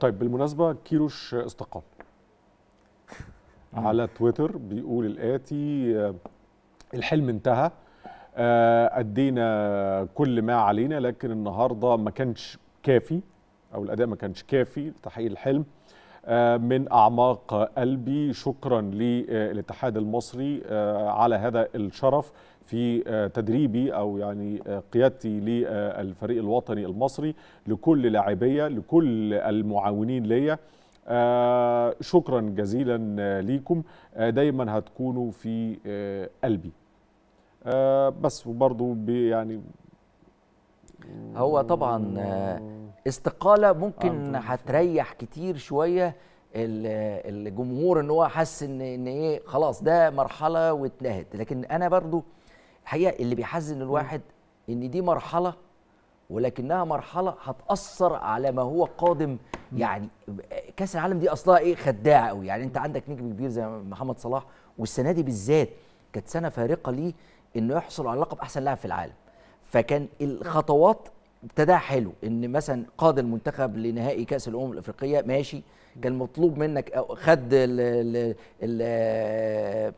طيب بالمناسبة كيروش استقال على تويتر بيقول الآتي آه، الحلم انتهى آه، أدينا كل ما علينا لكن النهاردة ما كانش كافي أو الأداء ما كانش كافي لتحقيق الحلم آه، من أعماق قلبي شكرا للاتحاد آه، المصري آه، على هذا الشرف في تدريبي او يعني قيادتي للفريق الوطني المصري لكل لاعبيه لكل المعاونين ليا شكرا جزيلا ليكم دايما هتكونوا في قلبي بس وبرضو يعني هو طبعا آه، استقاله ممكن هتريح كتير شويه الجمهور ان هو حس ان ان ايه خلاص ده مرحله واتنهت لكن انا برضو الحقيقه اللي بيحزن الواحد ان دي مرحله ولكنها مرحله هتاثر على ما هو قادم يعني كاس العالم دي اصلها ايه خداعه قوي يعني انت عندك نجم كبير زي محمد صلاح والسنه دي بالذات كانت سنه فارقه ليه انه يحصل على لقب احسن لاعب في العالم فكان الخطوات ابتدى حلو ان مثلا قاد المنتخب لنهائي كاس الامم الافريقيه ماشي كان مطلوب منك خد ال ال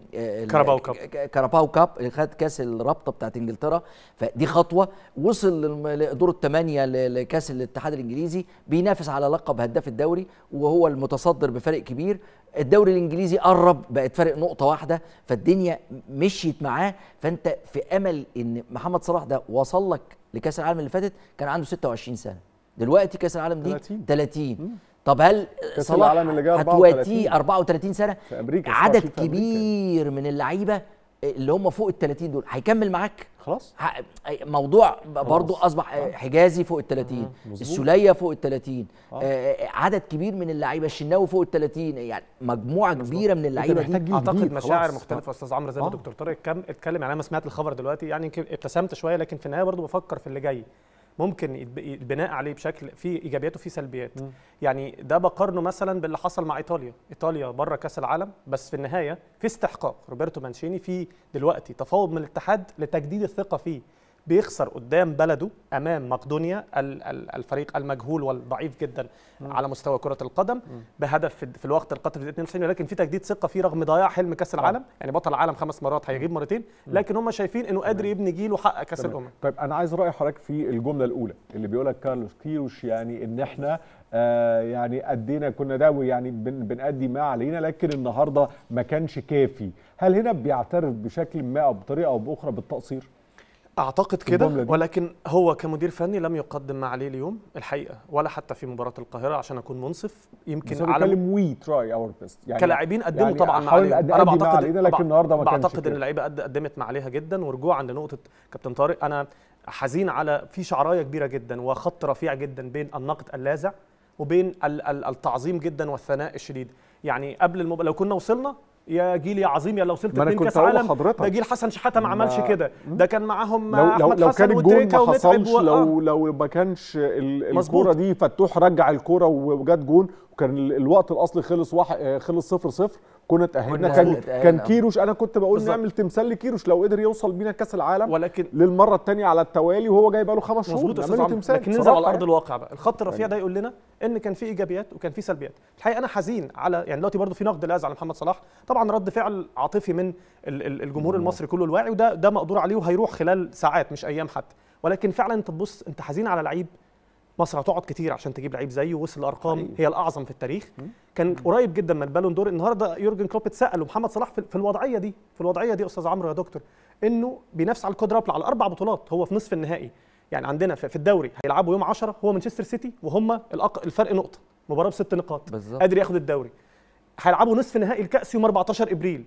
كاراباو كاب كاراباو كاب خد كاس الرابطه بتاعت انجلترا فدي خطوه وصل لدور الثمانيه لكاس الاتحاد الانجليزي بينافس على لقب هداف الدوري وهو المتصدر بفارق كبير الدوري الانجليزي قرب بقت فارق نقطه واحده فالدنيا مشيت معاه فانت في امل ان محمد صلاح ده وصل لك لكاس العالم اللي فاتت كان عنده 26 سنه دلوقتي كاس العالم دي 30, 30. طب هل صلاح العالم اللي جاي هتواتيه 34 سنه في أمريكا عدد كبير في أمريكا. من اللعيبه اللي هم فوق ال 30 دول هيكمل معاك خلاص موضوع برضو خلاص. اصبح آه. حجازي فوق ال 30 السوليه فوق ال 30 آه. آه،, آه. عدد كبير من اللعيبه الشناوي فوق ال 30 يعني مجموعه مزبوط. كبيره من اللعيبه دي اعتقد مشاعر مختلفه استاذ عمرو زي ما آه. دكتور طارق اتكلم يعني انا ما سمعت الخبر دلوقتي يعني ابتسمت شويه لكن في النهايه برضو بفكر في اللي جاي ممكن البناء عليه بشكل فيه ايجابيات وفيه سلبيات م. يعني ده بقارنه مثلا باللي حصل مع ايطاليا ايطاليا بره كاس العالم بس في النهايه في استحقاق روبرتو مانشيني في دلوقتي تفاوض من الاتحاد لتجديد الثقه فيه بيخسر قدام بلده امام مقدونيا الفريق المجهول والضعيف جدا م. على مستوى كره القدم م. بهدف في الوقت القاتل في 92 ولكن في تجديد ثقه فيه رغم ضياع حلم كاس آه. العالم يعني بطل العالم خمس مرات هيغيب مرتين لكن هم شايفين انه قادر يبني جيل وحقق كاس الامم طيب انا عايز راي حضرتك في الجمله الاولى اللي بيقول لك كارلوس كيروش يعني ان احنا آه يعني ادينا كنا داوي يعني بن بنادي ما علينا لكن النهارده ما كانش كافي هل هنا بيعترف بشكل ما او بطريقه او باخرى بالتقصير اعتقد كده ولكن هو كمدير فني لم يقدم ما عليه اليوم الحقيقه ولا حتى في مباراه القاهره عشان اكون منصف يمكن على بتكلم وي تراي اور بيست يعني كلاعبين قدموا يعني طبعا ما عليهم انا بعتقد ما لكن النهارده ما بعتقد ان اللعيبه قدمت ما عليها جدا ورجوعا لنقطه كابتن طارق انا حزين على في شعرايه كبيره جدا وخط رفيع جدا بين النقد اللاذع وبين التعظيم جدا والثناء الشديد يعني قبل المب... لو كنا وصلنا يا جيل يا عظيم يا لو وصلت اتنين كاس عالم ده جيل حسن شحاته ما عملش كده ده كان معاهم لو احمد لو حسن وتريكا ما حصلش لو لو ما كانش الكوره دي فتوح رجع الكوره وجت جون وكان الوقت الاصلي خلص واحد آه، خلص صفر صفر كنا تاهلنا كان كان آه. كيروش انا كنت بقول بالزبط. نعمل تمثال لكيروش لو قدر يوصل بينا كاس العالم ولكن للمره الثانيه على التوالي وهو جاي بقى له خمس شهور مظبوط تمثال لكن ننزل على ارض يعني. الواقع بقى الخط الرفيع يعني. ده يقول لنا ان كان في ايجابيات وكان في سلبيات الحقيقه انا حزين على يعني دلوقتي برضه في نقد لاذع على محمد صلاح طبعا رد فعل عاطفي من الجمهور المصري كله الواعي وده ده مقدور عليه وهيروح خلال ساعات مش ايام حتى ولكن فعلا انت تبص انت حزين على لعيب مصر هتقعد كتير عشان تجيب لعيب زيه وصل لارقام هي الاعظم في التاريخ كان قريب جدا من البالون دور النهارده يورجن كلوب اتسال ومحمد صلاح في الوضعيه دي في الوضعيه دي استاذ عمرو يا دكتور انه بينافس على الكودرابل على اربع بطولات هو في نصف النهائي يعني عندنا في الدوري هيلعبوا يوم 10 هو مانشستر سيتي وهم الفرق نقطه مباراه بست نقاط بالزبط. قادر ياخد الدوري هيلعبوا نصف نهائي الكاس يوم 14 ابريل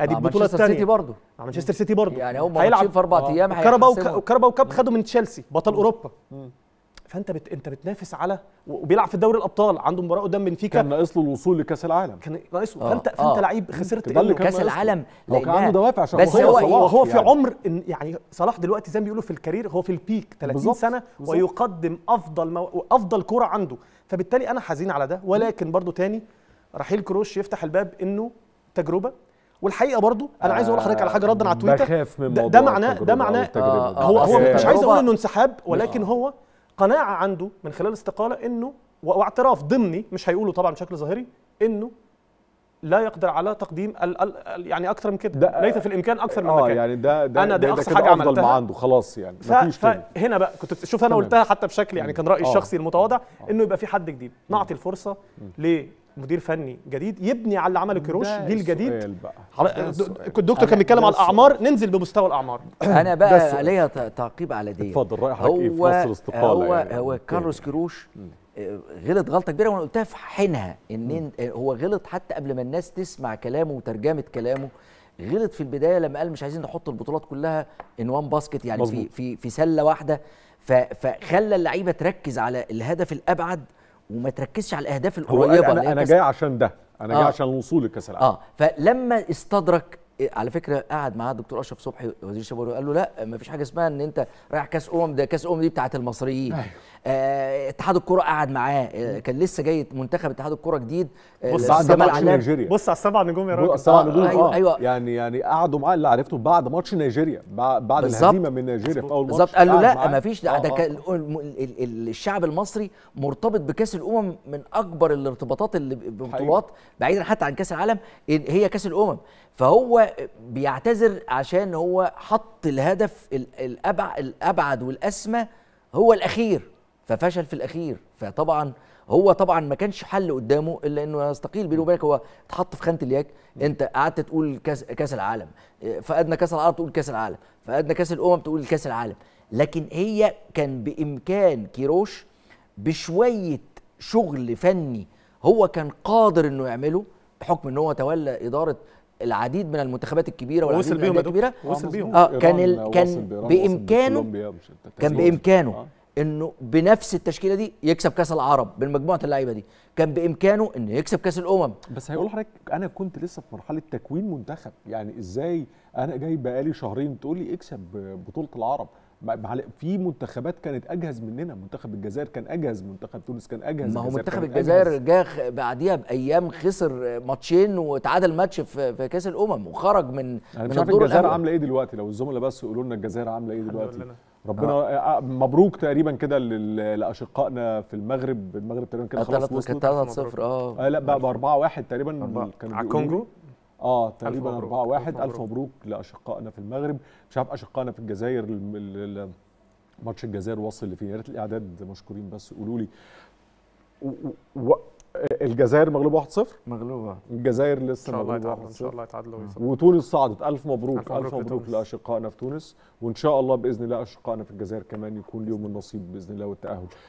ادي البطوله الثانيه مانشستر سيتي برضه مانشستر سيتي برضه يعني هم هيلعبوا في اربع آه. ايام كارباو كارباو كاب خدوا من تشيلسي بطل اوروبا مم. فانت بت... انت بتنافس على وبيلعب في دوري الابطال عنده مباراه قدام بنفيكا كان ناقص له الوصول لكاس العالم كان ناقصه آه فانت آه فانت لعيب خسرت ده اللي كاس العالم هو كان عنده دوافع عشان بس هو هو في يعني. عمر يعني صلاح دلوقتي زي ما بيقولوا في الكارير هو في البيك 30 بالزبط. سنه بالزبط. ويقدم افضل مو... افضل كوره عنده فبالتالي انا حزين على ده ولكن برضو تاني رحيل كروش يفتح الباب انه تجربه والحقيقه برضو انا عايز اقول لحضرتك على حاجه ردا على آه، تويتر بخاف من موضوع ده معناه ده معناه آه، هو هو مش عايز اقول انه انسحاب ولكن هو قناعه عنده من خلال استقاله انه واعتراف ضمني مش هيقوله طبعا بشكل ظاهري انه لا يقدر على تقديم ال ال يعني اكثر من كده ليس في الامكان اكثر من آه، مكان يعني ده ده انا دي اقصى حاجه عملتها ما عنده خلاص يعني مفيش هنا بقى كنت شوف انا قلتها حتى بشكل يعني كان رايي آه. الشخصي المتواضع آه. انه يبقى في حد جديد نعطي الفرصه مدير فني جديد يبني على اللي عمله كيروش جيل جديد الدكتور كان بيتكلم على الاعمار ننزل بمستوى الاعمار انا بقى ليا تعقيب على دي اتفضل رايح حضرتك ايه في مصر استقاله هو يعني. هو كارلوس كيروش آه، غلط غلطه كبيره وانا قلتها في حينها ان هو غلط حتى قبل ما الناس تسمع كلامه وترجمه كلامه غلط في البدايه لما قال مش عايزين نحط البطولات كلها ان وان باسكت يعني في في في سله واحده فخلى اللعيبه تركز على الهدف الابعد وما تركزش على الاهداف القريبه انا, أنا جاي عشان ده انا آه. جاي عشان الوصول لكاس العالم اه فلما استدرك إيه، على فكره قعد معاه الدكتور اشرف صبحي وزير الشباب وقال له لا ما فيش حاجه اسمها ان انت رايح كاس امم ده كاس امم دي بتاعه المصريين أيوه. آه اتحاد الكره قعد معاه آه كان لسه جاي منتخب اتحاد الكره جديد آه، بص على السبع نيجيريا بص على السبع نجوم يا راجل السبع آه، نجوم أيوه، آه. ايوه يعني يعني قعدوا معاه اللي عرفته بعد ماتش نيجيريا بعد الهزيمه من نيجيريا في اول ماتش بالظبط قال له لا ما فيش ده آه، الشعب المصري مرتبط بكاس الامم من اكبر الارتباطات اللي ببطولات بعيدا حتى عن كاس العالم هي كاس الامم فهو بيعتذر عشان هو حط الهدف الابعد والاسمى هو الاخير ففشل في الاخير فطبعا هو طبعا ما كانش حل قدامه الا انه يستقيل بينه وبينك هو اتحط في خانه الياك انت قعدت تقول كاس كاس العالم فقدنا كاس العالم تقول كاس العالم فقدنا كاس الامم تقول كاس العالم لكن هي كان بامكان كيروش بشويه شغل فني هو كان قادر انه يعمله بحكم ان هو تولى اداره العديد من المنتخبات الكبيره والعديد من المنتخبات الكبيره آه، وصل بيهم اه كان ال... آه، كان بامكانه كان بامكانه آه. انه بنفس التشكيله دي يكسب كاس العرب بالمجموعه اللعيبه دي كان بامكانه انه يكسب كاس الامم بس هيقول لحضرتك انا كنت لسه في مرحله تكوين منتخب يعني ازاي انا جاي بقالي شهرين تقول لي اكسب بطوله العرب في منتخبات كانت اجهز مننا منتخب الجزائر كان اجهز منتخب تونس كان اجهز ما هو منتخب الجزائر جه بعديها بايام خسر ماتشين واتعادل ماتش في كاس الامم وخرج من انا مش عارف الجزائر عامله ايه دلوقتي لو الزملاء بس يقولوا لنا الجزائر عامله ايه دلوقتي آه. ربنا آه،, آه. مبروك تقريبا كده لاشقائنا في المغرب المغرب تقريبا كده خلاص وصلت 3 0 آه. اه لا بقى ب 4 1 تقريبا على الكونجو اه تقريبا 4 1 الف مبروك لاشقائنا في المغرب مش عارف اشقائنا في الجزائر ماتش الجزائر وصل لفين يا ريت الاعداد مشكورين بس قولوا لي الجزائر مغلوبه 1-0 مغلوبه الجزائر لسه مغلوبه ان شاء الله يتعادلوا وتونس صعدت الف مبروك الف مبروك, ألف مبروك لاشقائنا في تونس وان شاء الله باذن الله اشقائنا في الجزائر كمان يكون ليهم النصيب باذن الله والتاهل